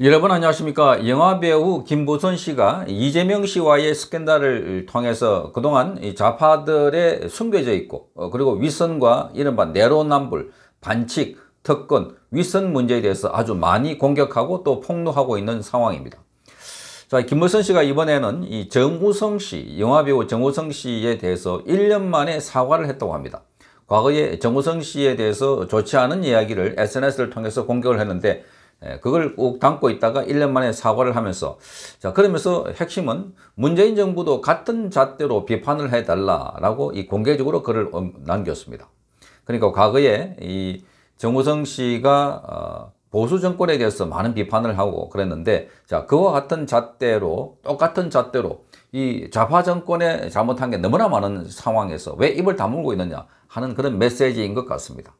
여러분 안녕하십니까 영화배우 김보선 씨가 이재명 씨와의 스캔들을 통해서 그동안 좌파들의 숨겨져 있고 어, 그리고 윗선과 이른바 내로남불 반칙 특권 윗선 문제에 대해서 아주 많이 공격하고 또 폭로하고 있는 상황입니다 자 김보선 씨가 이번에는 이 정우성 씨 영화배우 정우성 씨에 대해서 1년 만에 사과를 했다고 합니다 과거에 정우성 씨에 대해서 좋지 않은 이야기를 SNS를 통해서 공격을 했는데 예, 그걸 꼭 담고 있다가 1년 만에 사과를 하면서 자 그러면서 핵심은 문재인 정부도 같은 잣대로 비판을 해달라라고 이 공개적으로 글을 어, 남겼습니다. 그러니까 과거에 이 정우성 씨가 어, 보수 정권에 대해서 많은 비판을 하고 그랬는데 자 그와 같은 잣대로 똑같은 잣대로 이 좌파 정권에 잘못한 게 너무나 많은 상황에서 왜 입을 다물고 있느냐 하는 그런 메시지인 것 같습니다.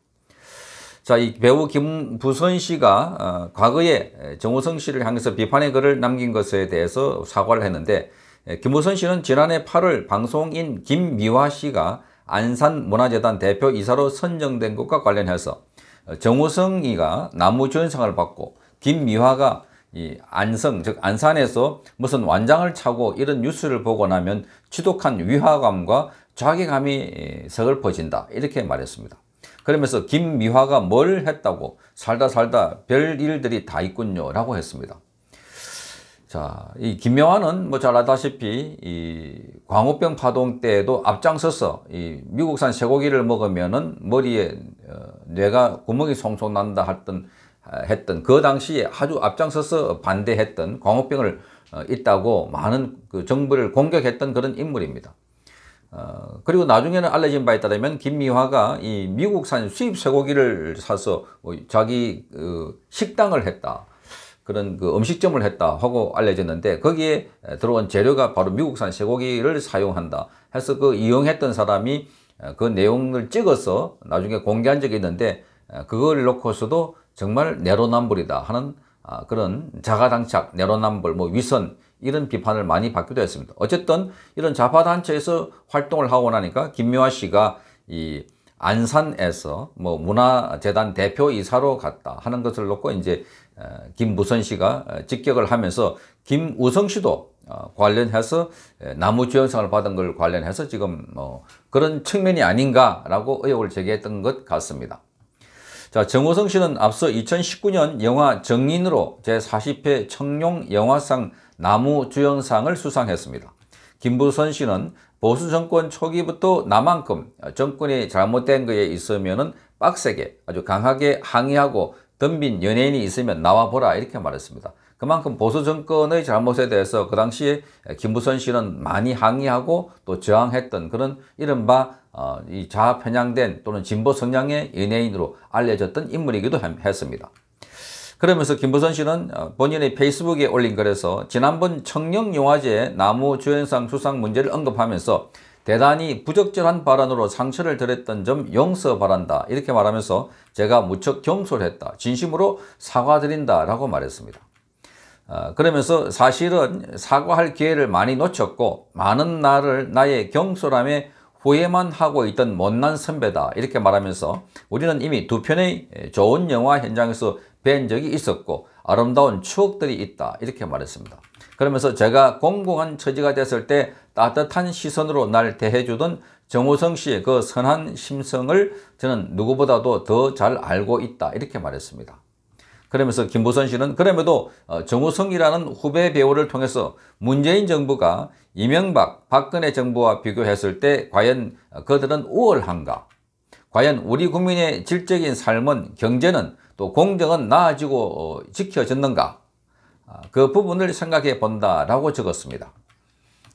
자, 이 배우 김부선 씨가 어, 과거에 정우성 씨를 향해서 비판의 글을 남긴 것에 대해서 사과를 했는데 예, 김부선 씨는 지난해 8월 방송인 김미화 씨가 안산문화재단 대표이사로 선정된 것과 관련해서 어, 정우성이가 나무주연상을 받고 김미화가 이 안성 즉 안산에서 무슨 완장을 차고 이런 뉴스를 보고 나면 지독한 위화감과 자괴감이 서글퍼진다 예, 이렇게 말했습니다. 그러면서 김미화가 뭘 했다고 살다 살다 별일들이 다 있군요 라고 했습니다. 자, 이 김미화는 뭐잘 아다시피 이 광우병 파동 때에도 앞장서서 이 미국산 쇠고기를 먹으면은 머리에 어, 뇌가 구멍이 송송 난다 했던 했던 그 당시에 아주 앞장서서 반대했던 광우병을 어, 있다고 많은 그 정부를 공격했던 그런 인물입니다. 어, 그리고 나중에는 알려진 바에 따르면 김미화가 이 미국산 수입 쇠고기를 사서 뭐 자기 어, 식당을 했다. 그런 그 음식점을 했다 하고 알려졌는데 거기에 들어온 재료가 바로 미국산 쇠고기를 사용한다 해서 그 이용했던 사람이 그 내용을 찍어서 나중에 공개한 적이 있는데 그걸 놓고서도 정말 내로남불이다 하는 아, 그런 자가당착, 내로남불, 뭐 위선 이런 비판을 많이 받기도 했습니다. 어쨌든 이런 자파단체에서 활동을 하고 나니까 김묘아 씨가 이 안산에서 뭐 문화재단 대표이사로 갔다 하는 것을 놓고 이제 어, 김부선 씨가 어, 직격을 하면서 김우성 씨도 어, 관련해서 나무주연상을 받은 걸 관련해서 지금 뭐 그런 측면이 아닌가라고 의혹을 제기했던 것 같습니다. 자, 정우성 씨는 앞서 2019년 영화 정인으로 제40회 청룡 영화상 나무 주연상을 수상했습니다. 김부선 씨는 보수 정권 초기부터 나만큼 정권이 잘못된 거에 있으면 빡세게 아주 강하게 항의하고 덤빈 연예인이 있으면 나와보라 이렇게 말했습니다. 그만큼 보수 정권의 잘못에 대해서 그 당시에 김부선 씨는 많이 항의하고 또 저항했던 그런 이른바 어, 이 좌편향된 또는 진보 성향의 연예인으로 알려졌던 인물이기도 했습니다. 그러면서 김부선 씨는 어, 본인의 페이스북에 올린 글에서 지난번 청룡영화제 나무 주연상 수상 문제를 언급하면서 대단히 부적절한 발언으로 상처를 드렸던 점 용서 바란다 이렇게 말하면서 제가 무척 경솔했다 진심으로 사과드린다 라고 말했습니다. 어, 그러면서 사실은 사과할 기회를 많이 놓쳤고 많은 나를 나의 경솔함에 후회만 하고 있던 못난 선배다 이렇게 말하면서 우리는 이미 두 편의 좋은 영화 현장에서 뵌 적이 있었고 아름다운 추억들이 있다 이렇게 말했습니다. 그러면서 제가 공공한 처지가 됐을 때 따뜻한 시선으로 날 대해주던 정호성 씨의 그 선한 심성을 저는 누구보다도 더 잘 알고 있다 이렇게 말했습니다. 그러면서 김부선 씨는 그럼에도 어, 정우성이라는 후배 배우를 통해서 문재인 정부가 이명박, 박근혜 정부와 비교했을 때 과연 그들은 우월한가? 과연 우리 국민의 질적인 삶은 경제는 또 공정은 나아지고 어, 지켜졌는가 아, 그 부분을 생각해 본다라고 적었습니다.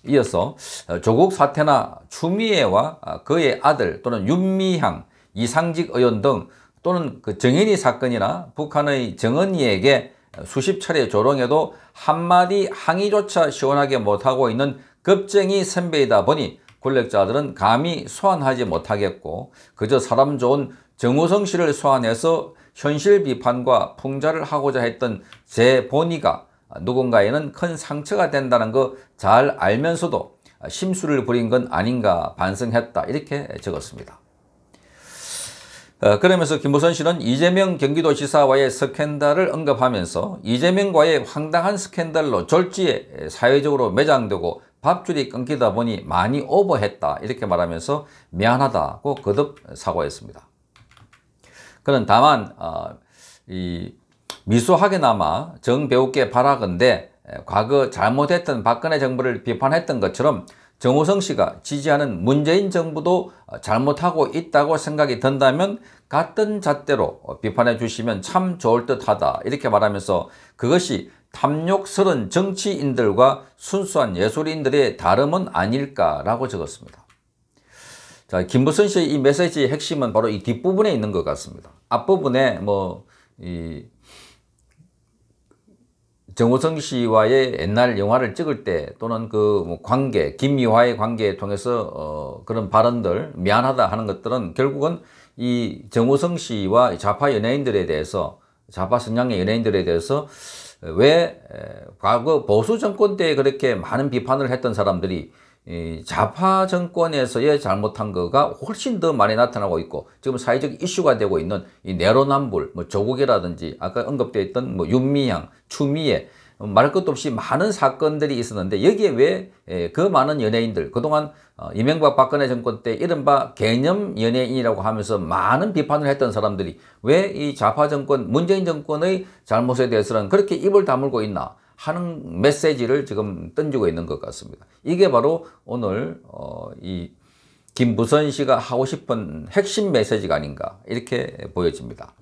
이어서 어, 조국 사태나 추미애와 아, 그의 아들 또는 윤미향, 이상직 의원 등 또는 그 정인이 사건이나 북한의 정은이에게 수십 차례 조롱해도 한마디 항의조차 시원하게 못하고 있는 급쟁이 선배이다 보니 권력자들은 감히 소환하지 못하겠고 그저 사람 좋은 정우성 씨를 소환해서 현실 비판과 풍자를 하고자 했던 제 본의가 누군가에는 큰 상처가 된다는 거 잘 알면서도 심술을 부린 건 아닌가 반성했다 이렇게 적었습니다. 어, 그러면서 김부선 씨는 이재명 경기도지사와의 스캔들을 언급하면서 이재명과의 황당한 스캔들로 졸지에 사회적으로 매장되고 밥줄이 끊기다 보니 많이 오버했다 이렇게 말하면서 미안하다고 거듭 사과했습니다. 그는 다만 어, 이 미소하게나마 정배우께 바라건대 과거 잘못했던 박근혜 정부를 비판했던 것처럼 정우성 씨가 지지하는 문재인 정부도 어, 잘못하고 있다고 생각이 든다면 같은 잣대로 어, 비판해 주시면 참 좋을 듯하다 이렇게 말하면서 그것이 탐욕스러운 정치인들과 순수한 예술인들의 다름은 아닐까라고 적었습니다. 자, 김부선 씨의 이 메시지의 핵심은 바로 이 뒷부분에 있는 것 같습니다. 앞부분에 뭐, 이, 정호성 씨와의 옛날 영화를 찍을 때 또는 그 뭐 관계, 김미화의 관계 통해서 어, 그런 발언들, 미안하다 하는 것들은 결국은 이 정호성 씨와 좌파 연예인들에 대해서 좌파 선양의 연예인들에 대해서 왜 과거 보수 정권 때 그렇게 많은 비판을 했던 사람들이 이 좌파 정권에서의 잘못한 거가 훨씬 더 많이 나타나고 있고 지금 사회적 이슈가 되고 있는 이 내로남불, 뭐 조국이라든지 아까 언급되어 있던 뭐 윤미향, 추미애 어, 말할 것도 없이 많은 사건들이 있었는데 여기에 왜그 예, 많은 연예인들 그동안 어, 이명박 박근혜 정권 때 이른바 개념 연예인이라고 하면서 많은 비판을 했던 사람들이 왜 이 좌파 정권 문재인 정권의 잘못에 대해서는 그렇게 입을 다물고 있나 하는 메시지를 지금 던지고 있는 것 같습니다. 이게 바로 오늘 어, 이 김부선 씨가 하고 싶은 핵심 메시지가 아닌가 이렇게 보여집니다.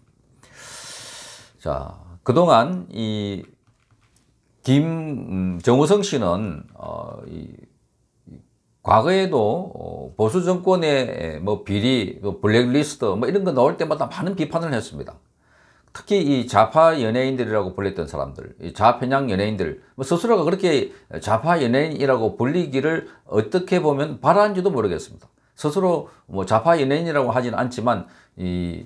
자, 그동안 이 김정우성 음, 씨는 어, 이 과거에도 어, 보수 정권의 뭐 비리, 블랙리스트 뭐 이런 거 나올 때마다 많은 비판을 했습니다. 특히 이 좌파 연예인들이라고 불렸던 사람들, 이 좌편향 연예인들, 뭐 스스로가 그렇게 좌파 연예인이라고 불리기를 어떻게 보면 바라는지도 모르겠습니다. 스스로 뭐 좌파 연예인이라고 하지 않지만 이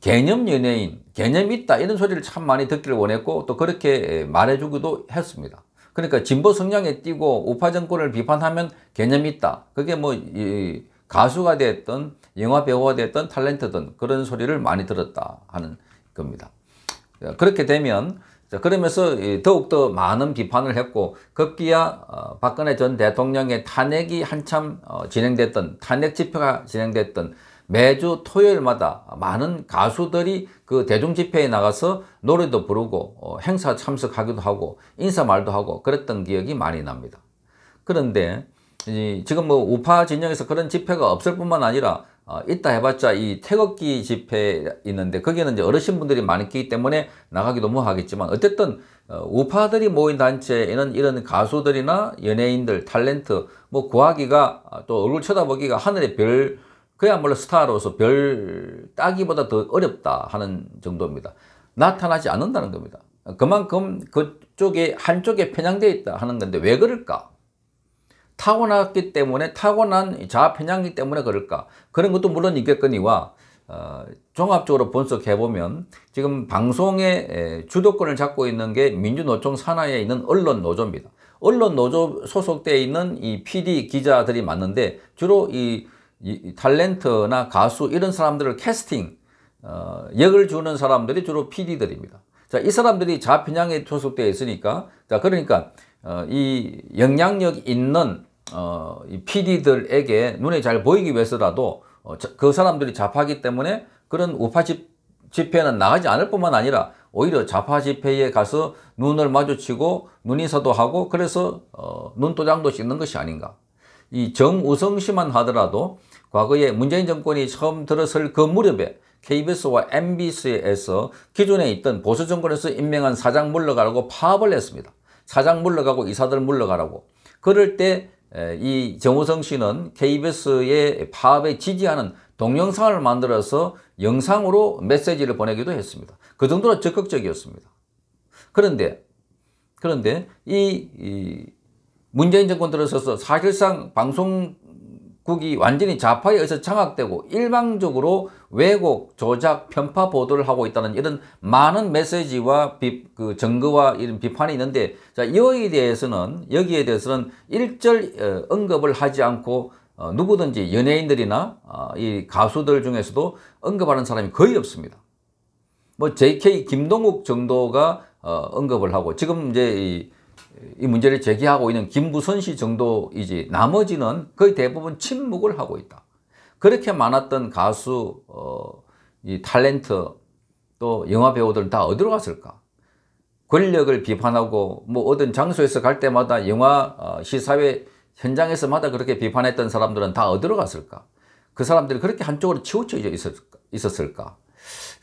개념 연예인, 개념 있다 이런 소리를 참 많이 듣기를 원했고 또 그렇게 말해주기도 했습니다. 그러니까 진보 성향에 뛰고 우파 정권을 비판하면 개념 있다. 그게 뭐 이 가수가 됐든 영화 배우가 됐든 탤런트든 그런 소리를 많이 들었다 하는 겁니다. 그렇게 되면 그러면서 더욱더 많은 비판을 했고 급기야 어, 박근혜 전 대통령의 탄핵이 한참 어, 진행됐던 탄핵 집회가 진행됐던 매주 토요일마다 많은 가수들이 그 대중집회에 나가서 노래도 부르고 어, 행사 참석하기도 하고 인사말도 하고 그랬던 기억이 많이 납니다. 그런데 지금 뭐 우파 진영에서 그런 집회가 없을 뿐만 아니라 어, 있다 해봤자 이 태극기 집회 있는데 거기는 이제 어르신분들이 많이 끼기 때문에 나가기도 뭐 하겠지만 어쨌든 어, 우파들이 모인 단체에는 이런 가수들이나 연예인들, 탤런트 뭐 구하기가 어, 또 얼굴 쳐다보기가 하늘의 별 그야말로 스타로서 별 따기보다 더 어렵다 하는 정도입니다. 나타나지 않는다는 겁니다. 그만큼 그쪽에 한쪽에 편향되어 있다 하는 건데 왜 그럴까? 타고났기 때문에 타고난 자아편향기 때문에 그럴까 그런 것도 물론 있겠거니와 어, 종합적으로 분석해보면 지금 방송의 에, 주도권을 잡고 있는 게 민주노총 산하에 있는 언론노조입니다. 언론노조 소속되어 있는 이 PD 기자들이 맞는데 주로 이, 이 탤런트나 가수 이런 사람들을 캐스팅 어, 역을 주는 사람들이 주로 PD들입니다. 자, 이 사람들이 좌편향에 소속되어 있으니까 자, 그러니까 어, 이 영향력 있는 어, 이 PD들에게 눈에 잘 보이기 위해서라도 어, 그 사람들이 좌파기 때문에 그런 우파 집, 집회는 나가지 않을 뿐만 아니라 오히려 좌파 집회에 가서 눈을 마주치고 눈인사도 하고 그래서 어, 눈도장도 찍는 것이 아닌가. 이 정우성 씨만 하더라도 과거에 문재인 정권이 처음 들어설 그 무렵에 KBS와 MBC에서 기존에 있던 보수 정권에서 임명한 사장 물러가라고 파업을 했습니다. 사장 물러가고 이사들 물러가라고. 그럴 때이 정우성 씨는 KBS의 파업에 지지하는 동영상을 만들어서 영상으로 메시지를 보내기도 했습니다. 그 정도로 적극적이었습니다. 그런데 그런데 이, 이 문재인 정권 들어서서 사실상 방송 북이 완전히 좌파에 의해서 장악되고 일방적으로 왜곡, 조작, 편파 보도를 하고 있다는 이런 많은 메시지와 비, 그 증거와 이런 비판이 있는데 자 여기에 대해서는 여기에 대해서는 일절 어, 언급을 하지 않고 어, 누구든지 연예인들이나 어, 이 가수들 중에서도 언급하는 사람이 거의 없습니다. 뭐 JK 김동욱 정도가 어, 언급을 하고 지금 이제 이이 문제를 제기하고 있는 김부선 씨 정도이지 나머지는 거의 대부분 침묵을 하고 있다. 그렇게 많았던 가수, 어, 이 탤런트, 또 영화 배우들은 다 어디로 갔을까? 권력을 비판하고 뭐 어떤 장소에서 갈 때마다 영화 어, 시사회 현장에서마다 그렇게 비판했던 사람들은 다 어디로 갔을까? 그 사람들이 그렇게 한쪽으로 치우쳐 있었을까?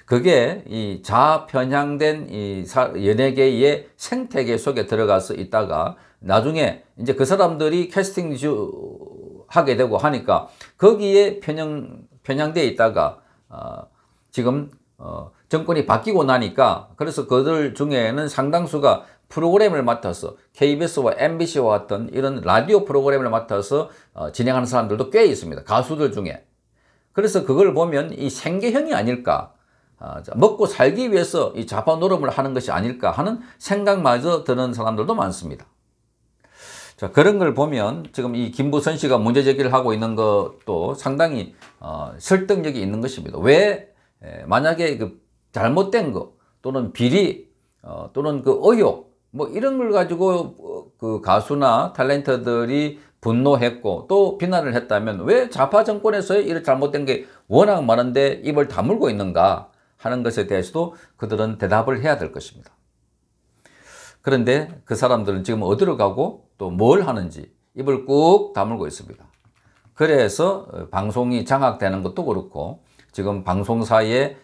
그게 이 자편향된 이 연예계의 생태계 속에 들어가서 있다가 나중에 이제 그 사람들이 캐스팅주 하게 되고 하니까 거기에 편향, 편향되어 있다가 어, 지금 어, 정권이 바뀌고 나니까 그래서 그들 중에는 상당수가 프로그램을 맡아서 KBS와 MBC와 같은 이런 라디오 프로그램을 맡아서 어, 진행하는 사람들도 꽤 있습니다. 가수들 중에. 그래서 그걸 보면 이 생계형이 아닐까 아, 먹고 살기 위해서 이 좌파 노름을 하는 것이 아닐까 하는 생각마저 드는 사람들도 많습니다. 자, 그런 걸 보면 지금 이 김부선 씨가 문제 제기를 하고 있는 것도 상당히 어, 설득력이 있는 것입니다. 왜 만약에 그 잘못된 거 또는 비리 어, 또는 그 의혹 뭐 이런 걸 가지고 어, 그 가수나 탤런트들이 분노했고 또 비난을 했다면 왜 좌파 정권에서의 이런 잘못된 게 워낙 많은데 입을 다물고 있는가 하는 것에 대해서도 그들은 대답을 해야 될 것입니다. 그런데 그 사람들은 지금 어디로 가고 또 뭘 하는지 입을 꾹 다물고 있습니다. 그래서 어, 방송이 장악되는 것도 그렇고 지금 방송사에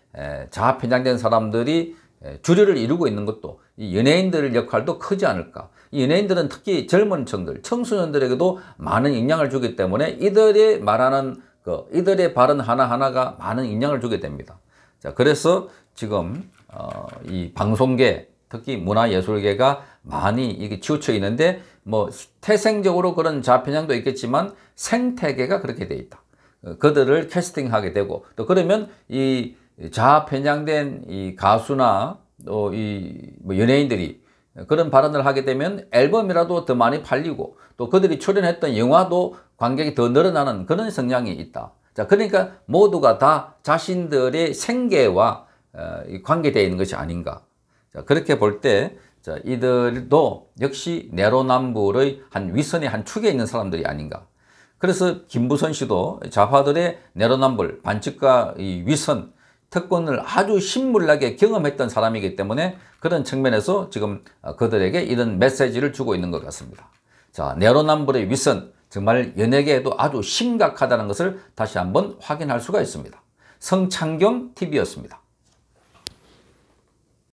자아 편향된 사람들이 주류를 이루고 있는 것도 이 연예인들 역할도 크지 않을까. 이 연예인들은 특히 젊은 층들, 청소년들에게도 많은 영향을 주기 때문에 이들의 말하는 그 이들의 발언 하나하나가 많은 영향을 주게 됩니다. 자, 그래서 지금 어, 이 방송계 특히 문화예술계가 많이 이게 치우쳐 있는데 뭐 태생적으로 그런 좌편향도 있겠지만 생태계가 그렇게 돼 있다. 어, 그들을 캐스팅하게 되고 또 그러면 이 자편향된 이 가수나 또이 뭐 연예인들이 그런 발언을 하게 되면 앨범이라도 더 많이 팔리고 또 그들이 출연했던 영화도 관객이 더 늘어나는 그런 성향이 있다. 자, 그러니까 모두가 다 자신들의 생계와 어, 관계되어 있는 것이 아닌가. 자, 그렇게 볼 때, 자, 이들도 역시 내로남불의 한 위선의 한 축에 있는 사람들이 아닌가. 그래서 김부선 씨도 자파들의 내로남불, 반칙과 위선, 특권을 아주 신물나게 경험했던 사람이기 때문에 그런 측면에서 지금 어, 그들에게 이런 메시지를 주고 있는 것 같습니다. 자, 내로남불의 위선, 정말 연예계에도 아주 심각하다는 것을 다시 한번 확인할 수가 있습니다. 성창경 TV였습니다.